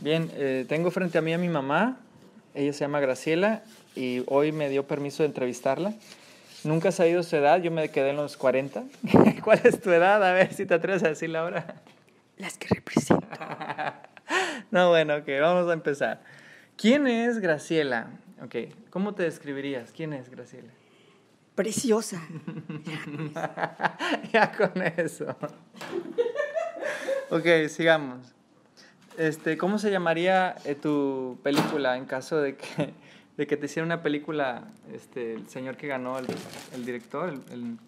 Bien, eh, tengo frente a mí a mi mamá, ella se llama Graciela y hoy me dio permiso de entrevistarla. Nunca ha ido su edad, yo me quedé en los 40. ¿Cuál es tu edad? A ver si te atreves a decirla ahora. Las que represento. no, bueno, ok, vamos a empezar. ¿Quién es Graciela? Ok, ¿cómo te describirías? ¿Quién es Graciela? Preciosa. ya con eso. ya con eso. ok, sigamos. Este, ¿Cómo se llamaría eh, tu película en caso de que, de que te hiciera una película este, el señor que ganó el, el director, el, el,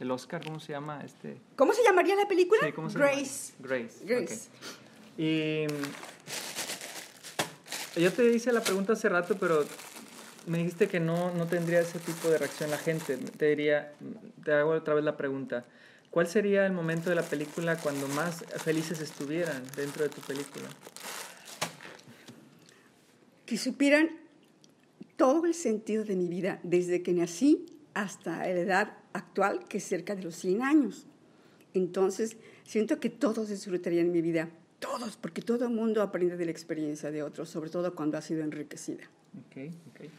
el, Oscar, ¿cómo se llama? Este? ¿Cómo se llamaría la película? Grace. Grace. Grace. Y yo te hice la pregunta hace rato, pero me dijiste que no, no tendría ese tipo de reacción la gente. Te diría, te hago otra vez la pregunta. ¿Cuál sería el momento de la película cuando más felices estuvieran dentro de tu película? Que supieran todo el sentido de mi vida, desde que nací hasta la edad actual, que es cerca de los 100 años. Entonces, siento que todos disfrutarían mi vida, todos, porque todo el mundo aprende de la experiencia de otros, sobre todo cuando ha sido enriquecida. Ok, okay.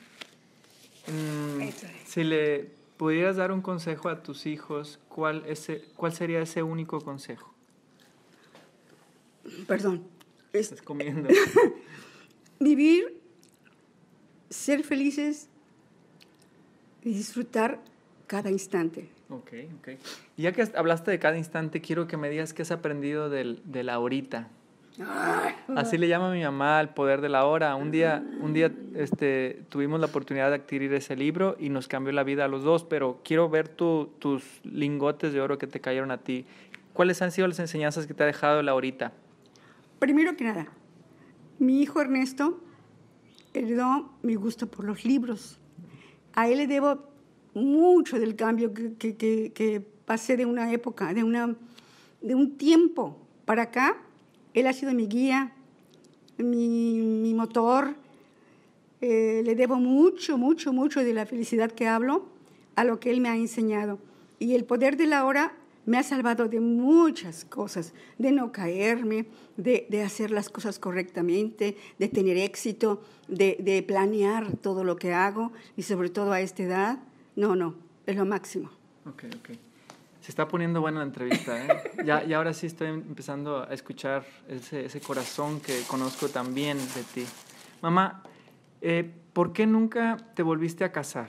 Mm, si le pudieras dar un consejo a tus hijos, ¿cuál, ese, cuál sería ese único consejo? Perdón. Estás comiendo. vivir, ser felices y disfrutar cada instante. Ok, ok. Ya que hablaste de cada instante, quiero que me digas qué has aprendido del, la ahorita. Así le llama mi mamá El poder de la hora. Un día, un día este, tuvimos la oportunidad de adquirir ese libro y nos cambió la vida a los dos, pero quiero ver tus lingotes de oro que te cayeron a ti. ¿Cuáles han sido las enseñanzas que te ha dejado la horita? Primero que nada, mi hijo Ernesto heredó mi gusto por los libros. A él le debo mucho del cambio que, que, pasé de una época, de, de un tiempo para acá él ha sido mi guía, mi, motor. Eh, le debo mucho, mucho, mucho de la felicidad que hablo a lo que Él me ha enseñado. Y el poder de la hora me ha salvado de muchas cosas, de no caerme, de, hacer las cosas correctamente, de tener éxito, de, planear todo lo que hago y sobre todo a esta edad. No, no, es lo máximo. Okay, okay. Se está poniendo buena la entrevista, ¿eh? ya, y ahora sí estoy empezando a escuchar ese, ese corazón que conozco también de ti. Mamá, eh, ¿por qué nunca te volviste a casar?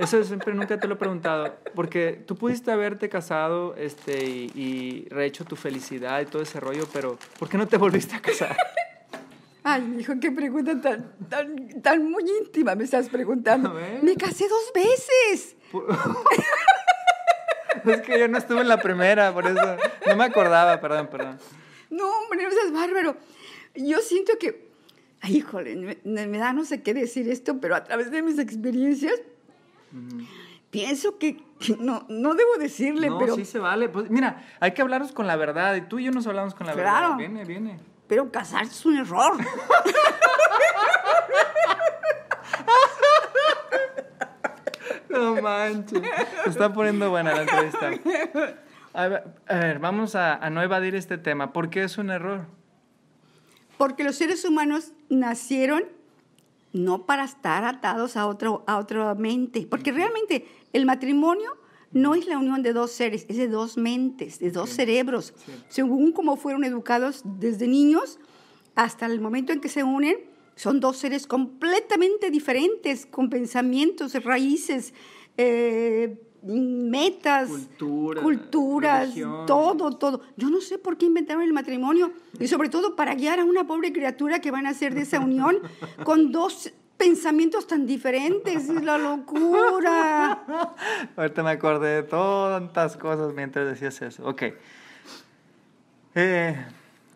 Eso siempre nunca te lo he preguntado, porque tú pudiste haberte casado este, y, y, rehecho tu felicidad y todo ese rollo, pero ¿por qué no te volviste a casar? Ay, hijo, qué pregunta tan, tan, tan muy íntima me estás preguntando. Me casé dos veces. es que yo no estuve en la primera, por eso. No me acordaba, perdón, perdón. No, hombre, no seas bárbaro. Yo siento que, híjole, me, da no sé qué decir esto, pero a través de mis experiencias, pienso que, no, no debo decirle, no, pero... sí se vale. Pues mira, hay que hablaros con la verdad. Y tú y yo nos hablamos con la verdad. Viene, viene. Pero casarse es un error. No manches. está poniendo buena la entrevista. A ver, vamos a, no evadir este tema. ¿Por qué es un error? Porque los seres humanos nacieron no para estar atados a, otro, a otra mente. Porque realmente el matrimonio no es la unión de dos seres, es de dos mentes, de dos cerebros. Según cómo fueron educados desde niños hasta el momento en que se unen, son dos seres completamente diferentes, con pensamientos, raíces, eh, metas, culturas, todo, todo. Yo no sé por qué inventaron el matrimonio y sobre todo para guiar a una pobre criatura que van a hacer de esa unión con dos pensamientos tan diferentes, es la locura. Ahorita me acordé de tantas cosas mientras decías eso. Ok. Eh,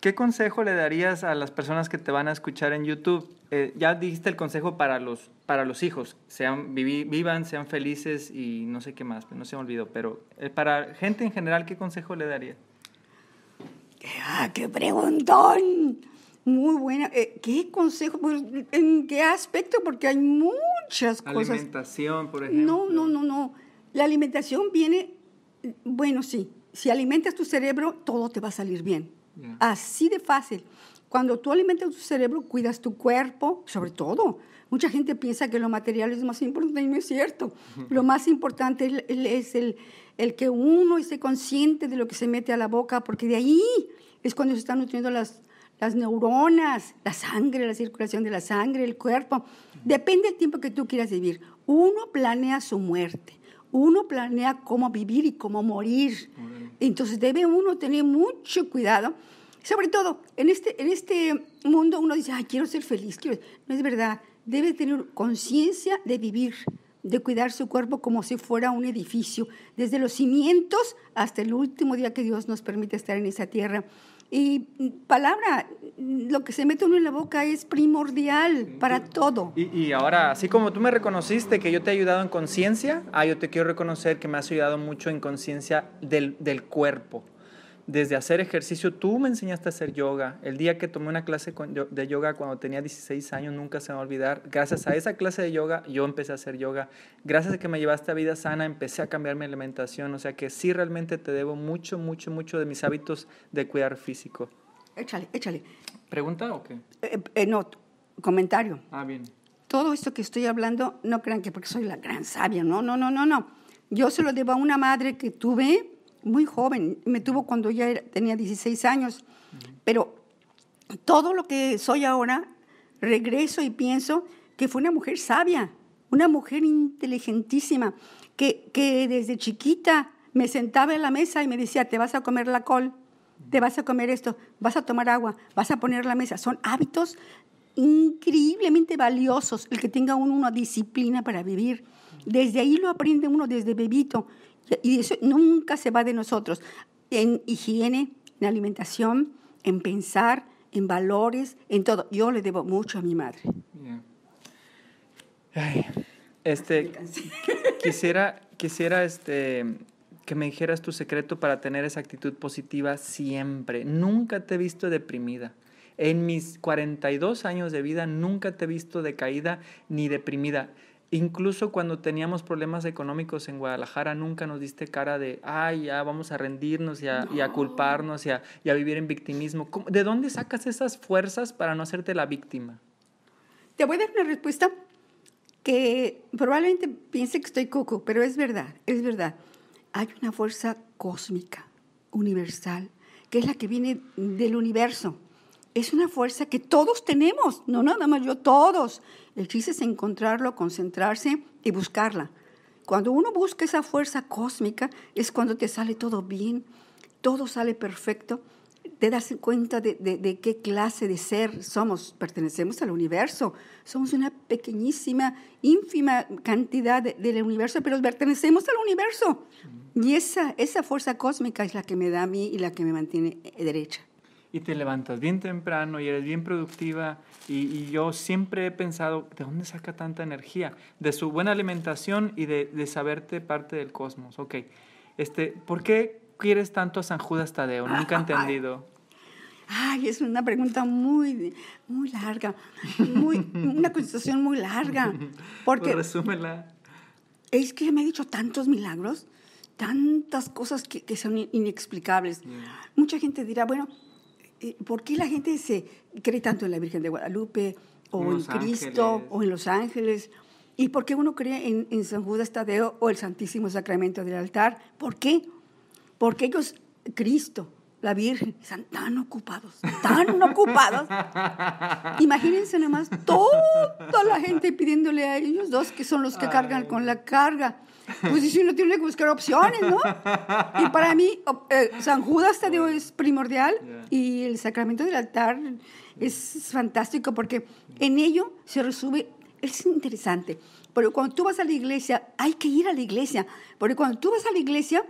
¿Qué consejo le darías a las personas que te van a escuchar en YouTube? Eh, ya dijiste el consejo para los, para los hijos, sean, vivan, sean felices y no sé qué más, no se me olvidó, pero eh, para gente en general, ¿qué consejo le daría? Ah, qué preguntón! Muy buena. Eh, ¿Qué consejo? Pues, ¿En qué aspecto? Porque hay muchas cosas. Alimentación, por ejemplo. No, no, no, no. La alimentación viene, bueno, sí. Si alimentas tu cerebro, todo te va a salir bien Así de fácil. Cuando tú alimentas tu cerebro, cuidas tu cuerpo, sobre todo. Mucha gente piensa que lo material es más importante y no es cierto. Lo más importante es el, el que uno esté consciente de lo que se mete a la boca, porque de ahí es cuando se están nutriendo las, las neuronas, la sangre, la circulación de la sangre, el cuerpo. Depende del tiempo que tú quieras vivir. Uno planea su muerte uno planea cómo vivir y cómo morir. Entonces debe uno tener mucho cuidado. Sobre todo, en este, en este mundo uno dice, ay, quiero ser feliz. Quiero... No es verdad. Debe tener conciencia de vivir, de cuidar su cuerpo como si fuera un edificio, desde los cimientos hasta el último día que Dios nos permite estar en esa tierra. Y mm, palabra, mm, lo que se mete uno en la boca es primordial para todo. Y, ahora, así como tú me reconociste que yo te he ayudado en conciencia, ah, yo te quiero reconocer que me has ayudado mucho en conciencia del cuerpo desde hacer ejercicio, tú me enseñaste a hacer yoga. El día que tomé una clase de yoga cuando tenía 16 años, nunca se me va a olvidar. Gracias a esa clase de yoga, yo empecé a hacer yoga. Gracias a que me llevaste a vida sana, empecé a cambiar mi alimentación. O sea que sí, realmente te debo mucho, mucho, mucho de mis hábitos de cuidar físico. Échale, échale. ¿Pregunta o qué? Eh, eh, no, comentario. Ah, bien. Todo esto que estoy hablando, no crean que porque soy la gran sabia. No, no, no, no, no. Yo se lo debo a una madre que tuve muy joven, me tuvo cuando ya tenía 16 años, pero todo lo que soy ahora, regreso y pienso que fue una mujer sabia, una mujer inteligentísima, que, desde chiquita me sentaba en la mesa y me decía, te vas a comer la col, te vas a comer esto, vas a tomar agua, vas a poner la mesa. Son hábitos increíblemente valiosos el que tenga uno una disciplina para vivir. Desde ahí lo aprende uno desde bebito y eso nunca se va de nosotros. En higiene, en alimentación, en pensar, en valores, en todo. Yo le debo mucho a mi madre. este, quisiera, quisiera este, que me dijeras tu secreto para tener esa actitud positiva siempre. Nunca te he visto deprimida. En mis 42 años de vida nunca te he visto decaída ni deprimida. Incluso cuando teníamos problemas económicos en Guadalajara, nunca nos diste cara de, ay, ya vamos a rendirnos y a, culparnos y a, y a, vivir en victimismo. ¿De dónde sacas esas fuerzas para no hacerte la víctima? Te voy a dar una respuesta que probablemente piense que estoy coco, pero es verdad, es verdad. Hay una fuerza cósmica, universal, que es la que viene del universo es una fuerza que todos tenemos, no nada más yo, todos. El chiste es encontrarlo, concentrarse y buscarla. Cuando uno busca esa fuerza cósmica es cuando te sale todo bien, todo sale perfecto, te das cuenta de, qué clase de ser somos, pertenecemos al universo, somos una pequeñísima, ínfima cantidad del universo, pero pertenecemos al universo. Y esa, esa fuerza cósmica es la que me da a mí y la que me mantiene derecha y te levantas bien temprano y eres bien productiva. Y, yo siempre he pensado, ¿de dónde saca tanta energía? De su buena alimentación y de, de saberte parte del cosmos. Ok, este, ¿por qué quieres tanto a San Judas Tadeo? Nunca he entendido. Ay, es una pregunta muy, muy larga, muy, una contestación muy larga. Porque pues resúmela. Es que me ha dicho tantos milagros, tantas cosas que, que son inexplicables. Mucha gente dirá, bueno, eh, ¿por qué la gente se cree tanto en la Virgen de Guadalupe o en, Cristo o en los ángeles? ¿Y por qué uno cree en, en, San Judas Tadeo o el Santísimo Sacramento del altar? ¿Por qué? Porque ellos, Cristo, la Virgen, están tan ocupados, tan ocupados. Imagínense más toda la gente pidiéndole a ellos dos, que son los que cargan con la carga pues si uno tiene que buscar opciones, ¿no? Y para mí, eh, San Judas te es primordial y el sacramento del altar es, fantástico porque en ello se resume, es interesante, Pero cuando tú vas a la iglesia, hay que ir a la iglesia, porque cuando tú vas a la iglesia,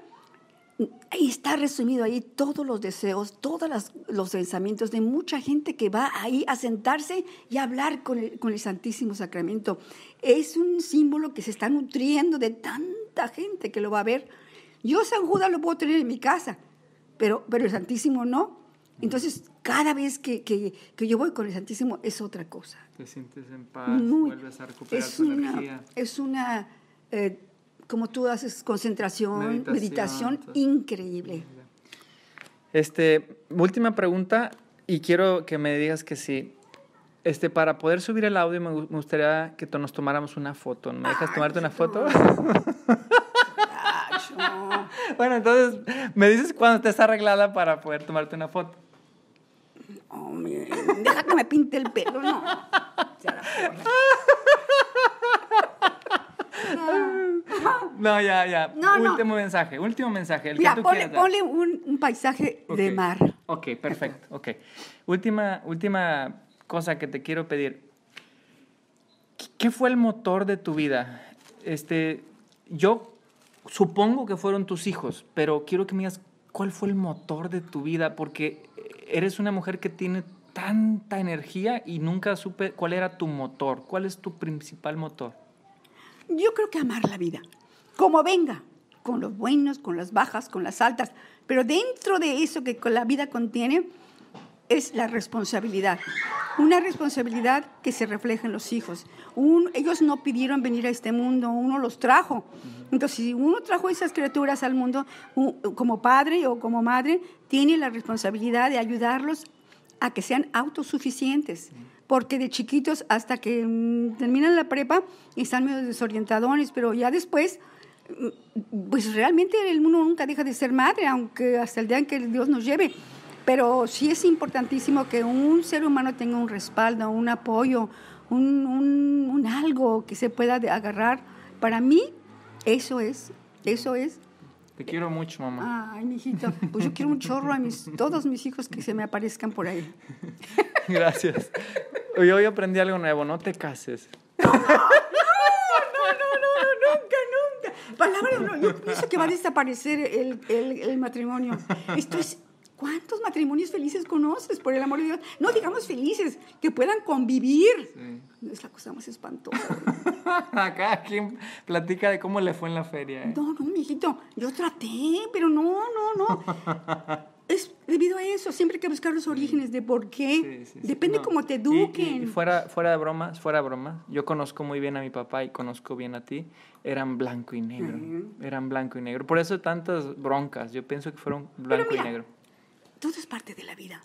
Ahí está resumido ahí todos los deseos, todos los pensamientos de mucha gente que va ahí a sentarse y a hablar con el, con el Santísimo Sacramento. Es un símbolo que se está nutriendo de tanta gente que lo va a ver. Yo San Judas lo puedo tener en mi casa, pero, pero el Santísimo no. Entonces, cada vez que, que, que, yo voy con el Santísimo es otra cosa. Te sientes en paz, vuelves a recuperar es tu energía. Es una eh, como tú haces concentración, meditación, increíble. Este, última pregunta y quiero que me digas que sí. Este, para poder subir el audio me gustaría que nos tomáramos una foto. ¿Me dejas tomarte una foto? bueno, entonces me dices cuando estés arreglada para poder tomarte una foto. Oh, deja que me pinte el pelo, no. no, ya, ya. último mensaje, último mensaje. El ponle, un, paisaje de mar. Ok, perfecto. Ok. Última, última cosa que te quiero pedir. ¿Qué fue el motor de tu vida? Este, yo supongo que fueron tus hijos, pero quiero que me digas cuál fue el motor de tu vida, porque eres una mujer que tiene tanta energía y nunca supe cuál era tu motor, cuál es tu principal motor. Yo creo que amar la vida, como venga, con los buenos, con las bajas, con las altas, pero dentro de eso que la vida contiene es la responsabilidad. Una responsabilidad que se refleja en los hijos. ellos no pidieron venir a este mundo, uno los trajo. Entonces, si uno trajo esas criaturas al mundo, como padre o como madre, tiene la responsabilidad de ayudarlos a que sean autosuficientes, porque de chiquitos hasta que mm, terminan la prepa están medio desorientadores, pero ya después, mm, pues realmente el mundo nunca deja de ser madre, aunque hasta el día en que Dios nos lleve. Pero sí es importantísimo que un ser humano tenga un respaldo, un apoyo, un, un, un algo que se pueda agarrar. Para mí, eso es, eso es te quiero mucho, mamá. Ay, mijito. Pues yo quiero un chorro a mis, todos mis hijos que se me aparezcan por ahí. Gracias. Hoy, hoy aprendí algo nuevo, no te cases. No, no, no, nunca, nunca. Palabra, no, yo pienso que va a desaparecer el, matrimonio. Esto es ¿Cuántos matrimonios felices conoces, por el amor de Dios? No digamos felices, que puedan convivir. Sí es la cosa más espantosa. Acá quien platica de cómo le fue en la feria. Eh? No, no, mijito, yo traté, pero no, no, no. es debido a eso, siempre hay que buscar los orígenes de por qué. Depende cómo te eduquen. fuera, fuera de bromas, fuera de bromas, yo conozco muy bien a mi papá y conozco bien a ti, eran blanco y negro. Eran blanco y negro. Por eso tantas broncas, yo pienso que fueron blanco y negro. Todo es parte de la vida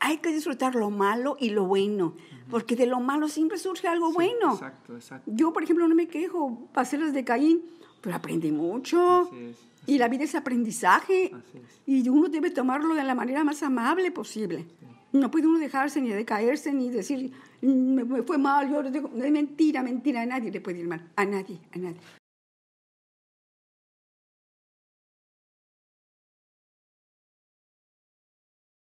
hay que disfrutar lo malo y lo bueno, porque de lo malo siempre surge algo bueno. Yo, por ejemplo, no me quejo, pasé de Caín, pero aprendí mucho. y la vida es aprendizaje. Y uno debe tomarlo de la manera más amable posible. No puede uno dejarse ni decaerse ni decir, mm, me, fue mal, yo... Mentira, mentira, a nadie le puede ir mal, a nadie, a nadie.